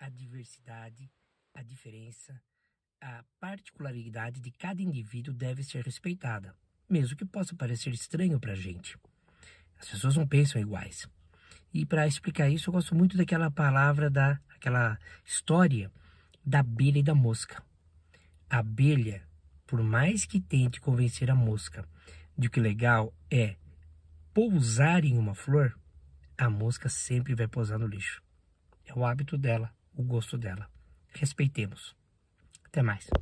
a diversidade, a diferença, a particularidade de cada indivíduo deve ser respeitada, mesmo que possa parecer estranho para a gente. As pessoas não pensam iguais. E para explicar isso, eu gosto muito daquela palavra, da, aquela história da abelha e da mosca. A abelha, por mais que tente convencer a mosca de que legal é pousar em uma flor, a mosca sempre vai pousar no lixo. É o hábito dela o gosto dela. Respeitemos. Até mais.